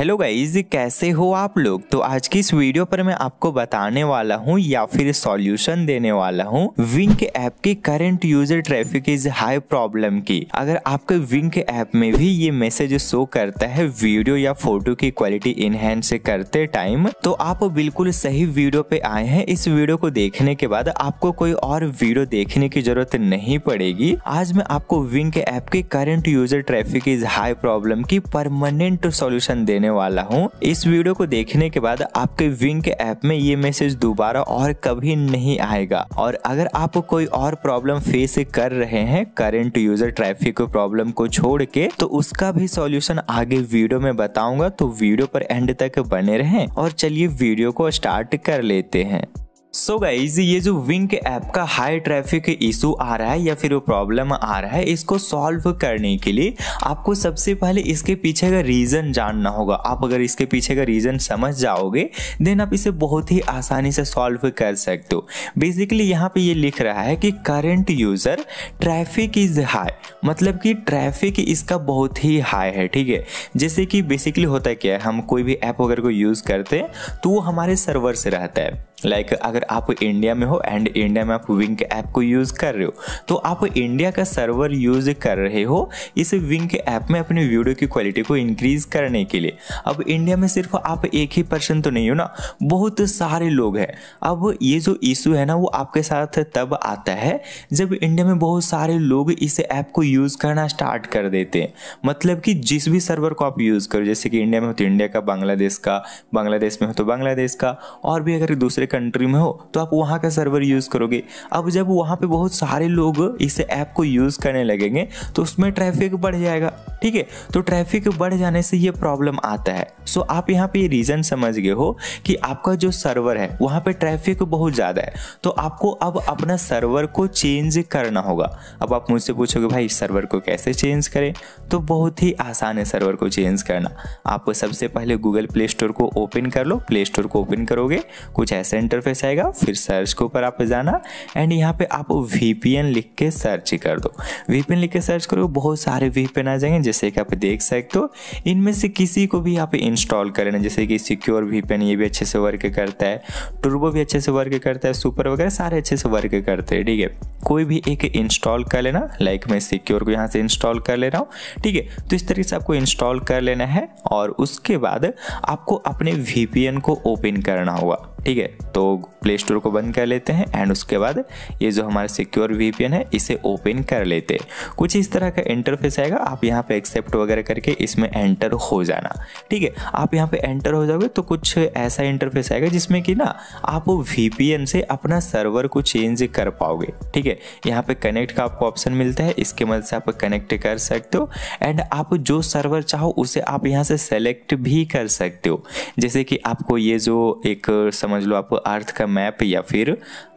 hello guys कैसे हो आप लोग तो आज की इस वीडियो पर मैं आपको बताने वाला हूँ या फिर सॉल्यूशन देने वाला हूँ विंक ऐप की current user traffic is high problem की अगर आपके विंक ऐप में भी ये मैसेज शो करता है वीडियो या फोटो की क्वालिटी इनहेंस करते टाइम तो आप बिल्कुल सही वीडियो पे आए हैं इस वीडियो को देखने के बाद आपको कोई और वीडियो देखने की जरूरत नहीं पड़ेगी आज मैं आपको विंक ऐप की current user traffic is high problem की परमानेंट सोल्यूशन देने करने वाला हूँ इस वीडियो को देखने के बाद आपके विंग के ऐप में ये मैसेज दोबारा और कभी नहीं आएगा और अगर आप कोई और प्रॉब्लम फेस कर रहे हैं करेंट यूजर ट्रैफिक प्रॉब्लम को छोड़ के तो उसका भी सॉल्यूशन आगे वीडियो में बताऊंगा तो वीडियो पर एंड तक बने रहें और चलिए वीडियो को स्टार्ट कर लेते हैं सो so गाइज ये जो विंक ऐप का हाई ट्रैफिक इशू आ रहा है या फिर वो प्रॉब्लम आ रहा है इसको सॉल्व करने के लिए आपको सबसे पहले इसके पीछे का रीज़न जानना होगा आप अगर इसके पीछे का रीज़न समझ जाओगे देन आप इसे बहुत ही आसानी से सॉल्व कर सकते हो बेसिकली यहाँ पे ये लिख रहा है कि current user traffic is high मतलब कि ट्रैफिक इसका बहुत ही हाई है ठीक है जैसे कि बेसिकली होता क्या है हम कोई भी ऐप वगैरह को यूज़ करते हैं तो वो हमारे सर्वर से रहता है लाइक like, अगर आप इंडिया में हो एंड इंडिया में आप विंग ऐप को यूज़ कर रहे हो तो आप इंडिया का सर्वर यूज़ कर रहे हो इस विंग ऐप में अपनी वीडियो की क्वालिटी को इंक्रीज़ करने के लिए अब इंडिया में सिर्फ आप एक ही पर्सन तो नहीं हो ना बहुत सारे लोग हैं अब ये जो इशू है ना वो आपके साथ तब आता है जब इंडिया में बहुत सारे लोग इस ऐप को यूज़ करना स्टार्ट कर देते हैं मतलब कि जिस भी सर्वर को आप यूज़ करो जैसे कि इंडिया में हो तो इंडिया का बांग्लादेश का बांग्लादेश में हो तो बांग्लादेश का और भी अगर दूसरे कंट्री में हो तो आप वहाँ का सर्वर यूज़ करोगे अब जब वहाँ पे बहुत सारे लोग इस ऐप को यूज़ करने लगेंगे तो उसमें ट्रैफिक बढ़ जाएगा ठीक है तो ट्रैफिक बढ़ जाने से ये प्रॉब्लम आता है सो आप यहाँ पे ये रीज़न समझ गए हो कि आपका जो सर्वर है वहाँ पे ट्रैफिक बहुत ज़्यादा है तो आपको अब अपना सर्वर को चेंज करना होगा अब आप मुझसे पूछोगे भाई सर्वर को कैसे चेंज करें तो बहुत ही आसान है सर्वर को चेंज करना आप सबसे पहले गूगल प्ले स्टोर को ओपन कर लो प्ले स्टोर को ओपन करोगे कुछ ऐसे इंटरफेस आएगा फिर सर्च के ऊपर आप जाना एंड यहाँ पे आप वीपीएन लिख के सर्च कर दो वीपीएन लिख के सर्च करो बहुत सारे वीपीएन आ जाएंगे जैसे कि आप देख सकते हो इनमें से किसी को भी आप इंस्टॉल कर लेना जैसे कि सिक्योर वीपीएन ये भी अच्छे से वर्क करता है टर्बो भी अच्छे से वर्क करता है सुपर वगैरह सारे अच्छे से वर्क करते हैं ठीक है कोई भी एक इंस्टॉल कर लेना लाइक मैं सिक्योर को यहाँ से इंस्टॉल कर ले रहा हूँ ठीक है तो इस तरीके से आपको इंस्टॉल कर लेना है और उसके बाद आपको अपने वी को ओपन करना होगा ठीक है तो प्ले स्टोर को बंद कर लेते हैं एंड उसके बाद ये जो हमारा सिक्योर वी है इसे ओपन कर लेते हैं कुछ इस तरह का इंटरफेस आएगा आप यहाँ पे एक्सेप्ट वगैरह करके इसमें एंटर हो जाना ठीक है आप यहाँ पे एंटर हो जाओगे तो कुछ ऐसा इंटरफेस आएगा जिसमें कि ना आप वी से अपना सर्वर को चेंज कर पाओगे ठीक है यहाँ पे कनेक्ट का आपको ऑप्शन मिलता है इसके मदद से आप कनेक्ट कर सकते हो एंड आप जो सर्वर चाहो उसे आप यहाँ से सेलेक्ट भी कर सकते हो जैसे कि आपको ये जो एक समझ लो आपको अर्थ का मैप या फिर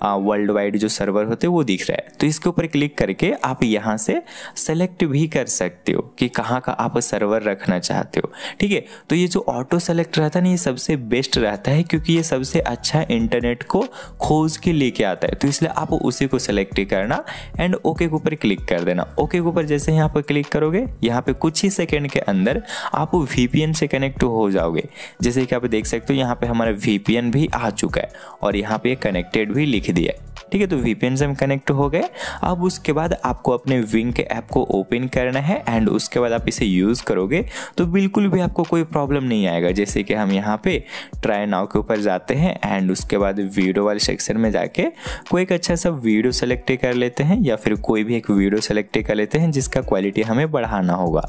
वर्ल्ड वाइड जो सर्वर होते हैं वो दिख रहा है तो इसके ऊपर क्लिक करके आप यहाँ से सेलेक्ट भी कर सकते हो कि कहाँ का आप सर्वर रखना चाहते हो ठीक है तो ये जो ऑटो सेलेक्ट रहता है ना ये सबसे बेस्ट रहता है क्योंकि ये सबसे अच्छा इंटरनेट को खोज के लेके आता है तो इसलिए आप उसी को सेलेक्ट करना एंड ओके के ऊपर क्लिक कर देना ओके के ऊपर जैसे यहाँ पर क्लिक करोगे यहाँ पे कुछ ही सेकेंड के अंदर आप वीपीएन से कनेक्ट हो जाओगे जैसे कि आप देख सकते हो यहाँ पे हमारा वीपीएन भी आ चुका है और यहाँ पे कनेक्टेड भी लिख दिया है ठीक है तो वीपीएन से हम कनेक्ट हो गए अब उसके बाद आपको अपने विंग के ऐप को ओपन करना है एंड उसके बाद आप इसे यूज़ करोगे तो बिल्कुल भी आपको कोई प्रॉब्लम नहीं आएगा जैसे कि हम यहाँ पे ट्राई नाव के ऊपर जाते हैं एंड उसके बाद वीडियो वाले सेक्शन में जाके कोई एक अच्छा सा वीडियो सेलेक्ट कर लेते हैं या फिर कोई भी एक वीडियो सेलेक्ट कर लेते हैं जिसका क्वालिटी हमें बढ़ाना होगा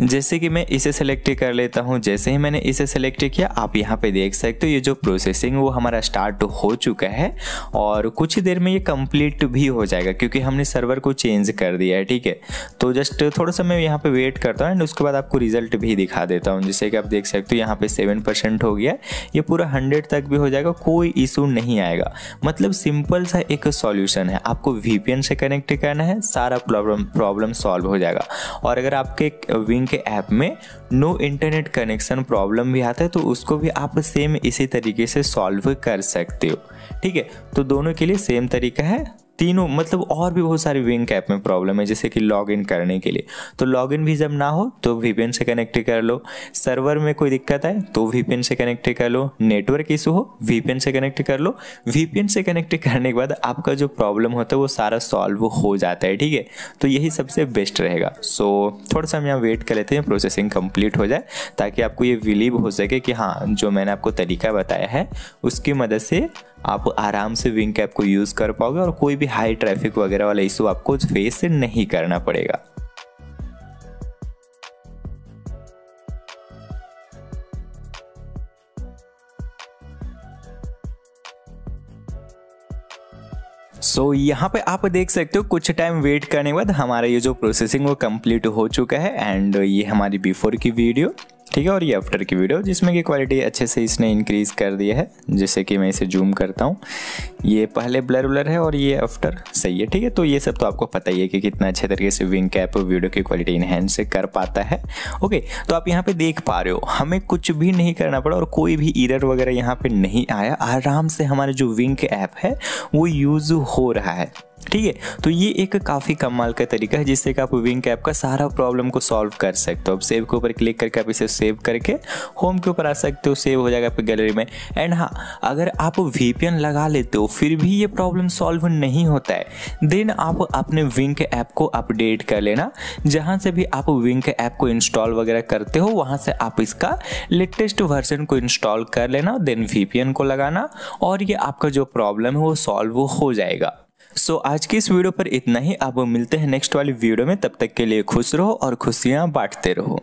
जैसे कि मैं इसे सेलेक्ट कर लेता हूँ जैसे ही मैंने इसे सेलेक्ट किया आप यहाँ पे देख सकते हो ये जो प्रोसेसिंग वो हमारा स्टार्ट हो चुका है और कुछ ही देर में ये कंप्लीट भी हो जाएगा क्योंकि हमने सर्वर को चेंज कर दिया है ठीक है तो जस्ट थोड़ा सा मैं यहाँ पे वेट करता हूँ एंड उसके बाद आपको रिजल्ट भी दिखा देता हूँ जैसे कि आप देख सकते हो यहाँ पे सेवन परसेंट हो गया ये पूरा हंड्रेड तक भी हो जाएगा कोई इशू नहीं आएगा मतलब सिंपल सा एक सॉल्यूशन है आपको वीपीएन से कनेक्ट करना है सारा प्रॉब्लम प्रॉब्लम सॉल्व हो जाएगा और अगर आपके विंग के ऐप में नो इंटरनेट कनेक्शन प्रॉब्लम भी आता है तो उसको भी आप सेम इसी तरीके से सॉल्व कर सकते हो ठीक है तो दोनों के लिए सेम तरीका है तीनों मतलब और भी बहुत सारे विंग ऐप में प्रॉब्लम है जैसे कि लॉग इन करने के लिए तो लॉग इन भी जब ना हो तो वीपीएन से कनेक्ट कर लो सर्वर में कोई दिक्कत आए तो वीपीएन से कनेक्ट कर लो नेटवर्क इशू हो वीपीएन से कनेक्ट कर लो वीपीएन से कनेक्ट करने के बाद आपका जो प्रॉब्लम होता है वो सारा सॉल्व हो जाता है ठीक है तो यही सबसे बेस्ट रहेगा सो थोड़ा सा हम यहाँ वेट कर लेते हैं प्रोसेसिंग कंप्लीट हो जाए ताकि आपको ये बिलीव हो सके कि हाँ जो मैंने आपको तरीका बताया है उसकी मदद से आप आराम से विंग ऐप को यूज़ कर पाओगे और कोई भी हाई ट्रैफिक वगैरह वाला इशू आपको फेस नहीं करना पड़ेगा सो so, यहाँ पे आप देख सकते हो कुछ टाइम वेट करने के बाद हमारा ये जो प्रोसेसिंग वो कंप्लीट हो चुका है एंड ये हमारी बिफोर की वीडियो ठीक है और ये आफ्टर की वीडियो जिसमें कि क्वालिटी अच्छे से इसने इंक्रीज़ कर दिया है जैसे कि मैं इसे जूम करता हूँ ये पहले ब्लर उलर है और ये आफ्टर सही है ठीक है तो ये सब तो आपको पता ही है कि कितना अच्छे तरीके से विंग कैप वीडियो की क्वालिटी इनहेंस कर पाता है ओके तो आप यहाँ पे देख पा रहे हो हमें कुछ भी नहीं करना पड़ा और कोई भी ईरर वगैरह यहाँ पर नहीं आया आराम से हमारे जो विंग ऐप है वो यूज़ हो रहा है ठीक है तो ये एक काफ़ी कमाल का तरीका है जिससे कि आप विंग ऐप का सारा प्रॉब्लम को सॉल्व कर सकते हो अब सेव के ऊपर क्लिक करके आप इसे सेव करके होम के ऊपर आ सकते हो सेव हो जाएगा आपकी गैलरी में एंड हाँ अगर आप वी लगा लेते हो फिर भी ये प्रॉब्लम सॉल्व नहीं होता है देन आप अपने विंग ऐप को अपडेट कर लेना जहाँ से भी आप विंग ऐप को इंस्टॉल वगैरह करते हो वहाँ से आप इसका लेटेस्ट वर्जन को इंस्टॉल कर लेना देन वी को लगाना और ये आपका जो प्रॉब्लम है वो सॉल्व हो जाएगा सो so, आज की इस वीडियो पर इतना ही आप मिलते हैं नेक्स्ट वाली वीडियो में तब तक के लिए खुश रहो और खुशियाँ बांटते रहो